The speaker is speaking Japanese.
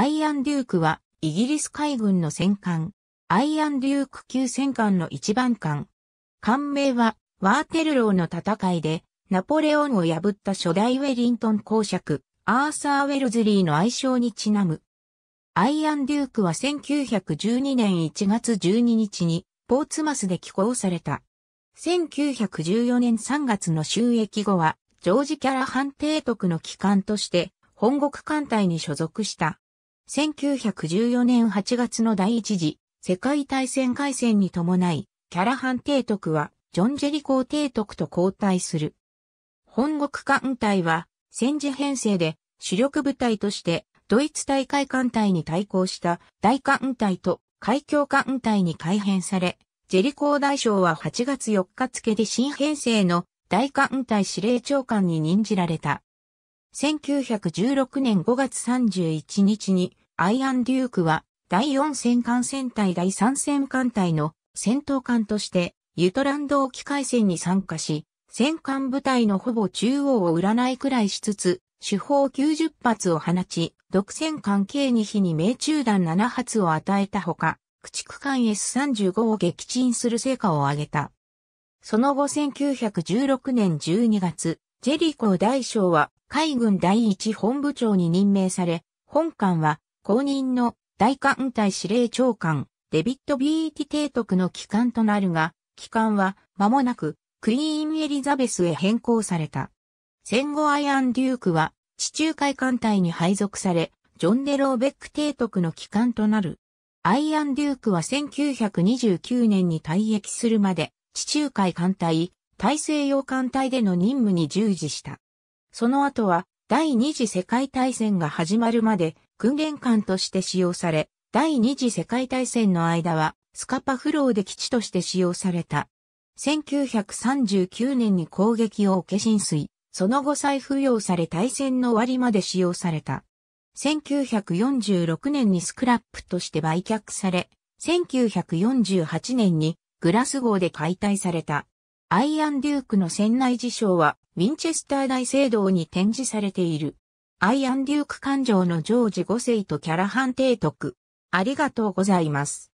アイアン・デュークは、イギリス海軍の戦艦、アイアン・デューク級戦艦の一番艦。艦名は、ワーテルローの戦いで、ナポレオンを破った初代ウェリントン公爵、アーサー・ウェルズリーの愛称にちなむ。アイアン・デュークは1912年1月12日に、ポーツマスで寄港された。1914年3月の収益後は、ジョージ・キャラハン提督の機関として、本国艦隊に所属した。1914年8月の第一次世界大戦開戦に伴い、キャラハン提督はジョン・ジェリコー提督と交代する。本国艦隊は戦時編成で主力部隊としてドイツ大海艦隊に対抗した大艦隊と海峡艦隊に改編され、ジェリコー大将は8月4日付で新編成の大艦隊司令長官に任じられた。1916年5月31日にアイアン・デュークは、第4戦艦戦隊第3戦艦隊の戦闘艦として、ユトランド沖海戦に参加し、戦艦部隊のほぼ中央を占いくらいしつつ、主砲90発を放ち、独占艦計2比に命中弾7発を与えたほか、駆逐艦 S35 を撃沈する成果を上げた。その後1916年12月、ジェリコ大将は海軍第一本部長に任命され、本艦は公認の大艦隊司令長官、デビッド・ビーティ提督の機関となるが、機関は間もなくクイーン・エリザベスへ変更された。戦後アイアン・デュークは地中海艦隊に配属され、ジョン・デ・ローベック提督の機関となる。アイアン・デュークは1929年に退役するまで地中海艦隊、大西洋艦隊での任務に従事した。その後は第二次世界大戦が始まるまで訓練艦として使用され、第二次世界大戦の間はスカパフローで基地として使用された。1939年に攻撃を受け浸水、その後再付与され大戦の終わりまで使用された。1946年にスクラップとして売却され、1948年にグラス号で解体された。アイアン・デュークの船内事象は、ウィンチェスター大聖堂に展示されている。アイアンデューク感情のジョージ5世とキャラハン提督。ありがとうございます。